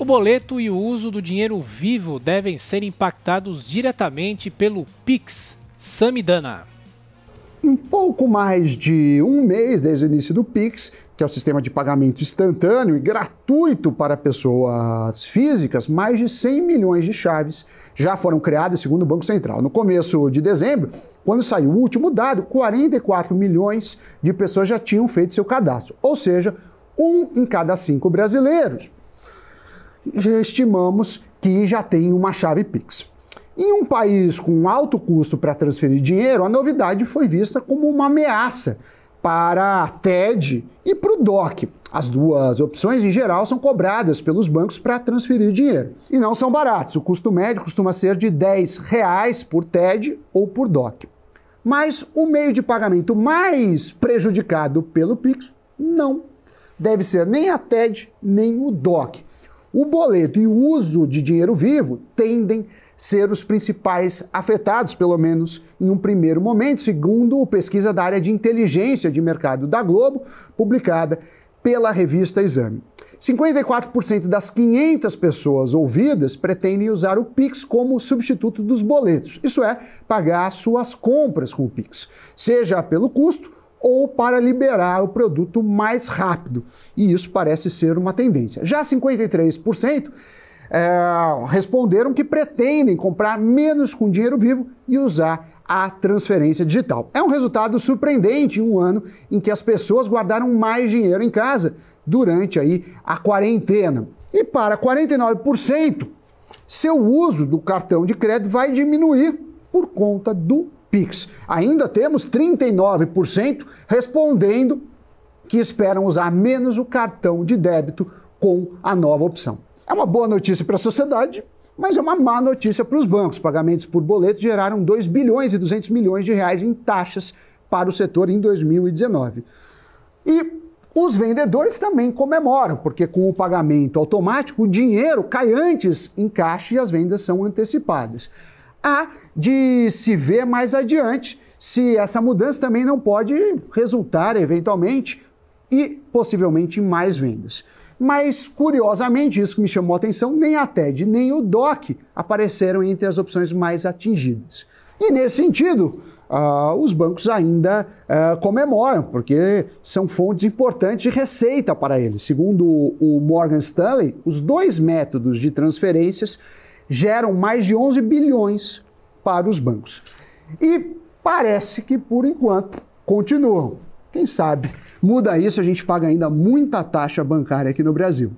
O boleto e o uso do dinheiro vivo devem ser impactados diretamente pelo Pix. Samidana. Em pouco mais de um mês desde o início do Pix, que é o sistema de pagamento instantâneo e gratuito para pessoas físicas, mais de 100 milhões de chaves já foram criadas, segundo o Banco Central. No começo de dezembro, quando saiu o último dado, 44 milhões de pessoas já tinham feito seu cadastro, ou seja, um em cada cinco brasileiros estimamos que já tem uma chave Pix. Em um país com alto custo para transferir dinheiro, a novidade foi vista como uma ameaça para a TED e para o DOC. As duas opções, em geral, são cobradas pelos bancos para transferir dinheiro. E não são baratas. O custo médio costuma ser de 10 reais por TED ou por DOC. Mas o meio de pagamento mais prejudicado pelo PIX não deve ser nem a TED nem o DOC. O boleto e o uso de dinheiro vivo tendem ser os principais afetados, pelo menos em um primeiro momento, segundo pesquisa da área de inteligência de mercado da Globo, publicada pela revista Exame. 54% das 500 pessoas ouvidas pretendem usar o Pix como substituto dos boletos, isso é, pagar suas compras com o Pix, seja pelo custo ou para liberar o produto mais rápido. E isso parece ser uma tendência. Já 53% é, responderam que pretendem comprar menos com dinheiro vivo e usar a transferência digital. É um resultado surpreendente em um ano em que as pessoas guardaram mais dinheiro em casa durante aí a quarentena. E para 49%, seu uso do cartão de crédito vai diminuir por conta do Pix. Ainda temos 39% respondendo que esperam usar menos o cartão de débito com a nova opção. É uma boa notícia para a sociedade, mas é uma má notícia para os bancos. Pagamentos por boleto geraram 2 bilhões e 200 milhões de reais em taxas para o setor em 2019. E os vendedores também comemoram, porque com o pagamento automático, o dinheiro cai antes em caixa e as vendas são antecipadas há de se ver mais adiante se essa mudança também não pode resultar, eventualmente, e possivelmente em mais vendas. Mas, curiosamente, isso que me chamou a atenção, nem a TED nem o DOC apareceram entre as opções mais atingidas. E nesse sentido, uh, os bancos ainda uh, comemoram, porque são fontes importantes de receita para eles. Segundo o Morgan Stanley, os dois métodos de transferências geram mais de 11 bilhões para os bancos. E parece que, por enquanto, continuam. Quem sabe muda isso, a gente paga ainda muita taxa bancária aqui no Brasil.